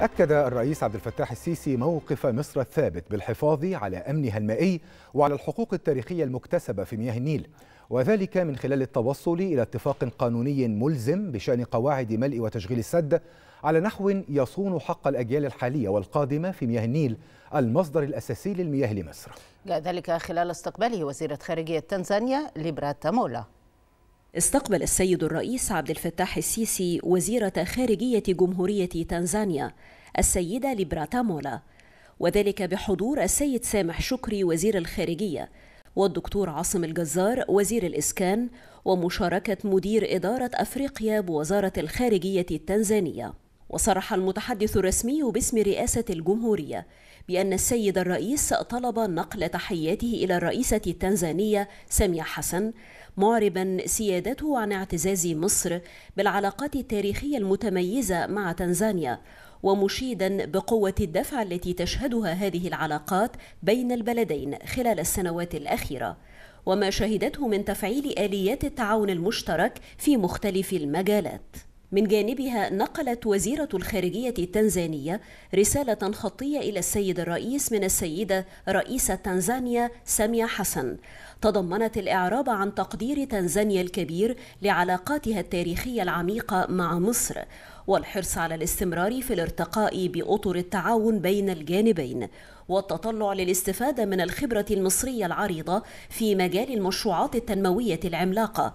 أكد الرئيس عبد الفتاح السيسي موقف مصر الثابت بالحفاظ على أمنها المائي وعلى الحقوق التاريخية المكتسبة في مياه النيل وذلك من خلال التوصل إلى اتفاق قانوني ملزم بشأن قواعد ملء وتشغيل السد على نحو يصون حق الأجيال الحالية والقادمة في مياه النيل المصدر الأساسي للمياه لمصر جاء ذلك خلال استقباله وزيرة خارجية تنزانيا ليبرا تامولا استقبل السيد الرئيس عبد الفتاح السيسي وزيرة خارجية جمهورية تنزانيا السيدة ليبراتا مولا وذلك بحضور السيد سامح شكري وزير الخارجية والدكتور عاصم الجزار وزير الإسكان ومشاركة مدير إدارة أفريقيا بوزارة الخارجية التنزانية وصرح المتحدث الرسمي باسم رئاسة الجمهورية بأن السيد الرئيس طلب نقل تحياته إلى الرئيسة التنزانية سامية حسن معربا سيادته عن اعتزاز مصر بالعلاقات التاريخية المتميزة مع تنزانيا ومشيدا بقوة الدفع التي تشهدها هذه العلاقات بين البلدين خلال السنوات الأخيرة وما شهدته من تفعيل آليات التعاون المشترك في مختلف المجالات من جانبها نقلت وزيرة الخارجية التنزانية رسالة خطية إلى السيد الرئيس من السيدة رئيسة تنزانيا سامية حسن تضمنت الإعراب عن تقدير تنزانيا الكبير لعلاقاتها التاريخية العميقة مع مصر والحرص على الاستمرار في الارتقاء بأطر التعاون بين الجانبين والتطلع للاستفادة من الخبرة المصرية العريضة في مجال المشروعات التنموية العملاقة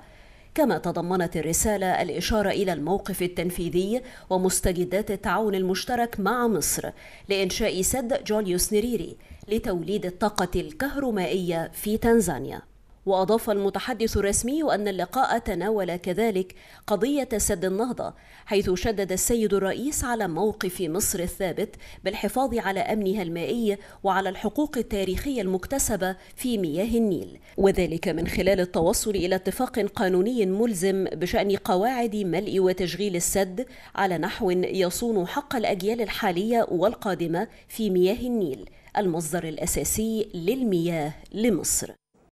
كما تضمنت الرسالة الإشارة إلى الموقف التنفيذي ومستجدات التعاون المشترك مع مصر لإنشاء سد جوليوس نيريري لتوليد الطاقة الكهرومائية في تنزانيا وأضاف المتحدث الرسمي أن اللقاء تناول كذلك قضية سد النهضة حيث شدد السيد الرئيس على موقف مصر الثابت بالحفاظ على أمنها المائي وعلى الحقوق التاريخية المكتسبة في مياه النيل وذلك من خلال التوصل إلى اتفاق قانوني ملزم بشأن قواعد ملء وتشغيل السد على نحو يصون حق الأجيال الحالية والقادمة في مياه النيل المصدر الأساسي للمياه لمصر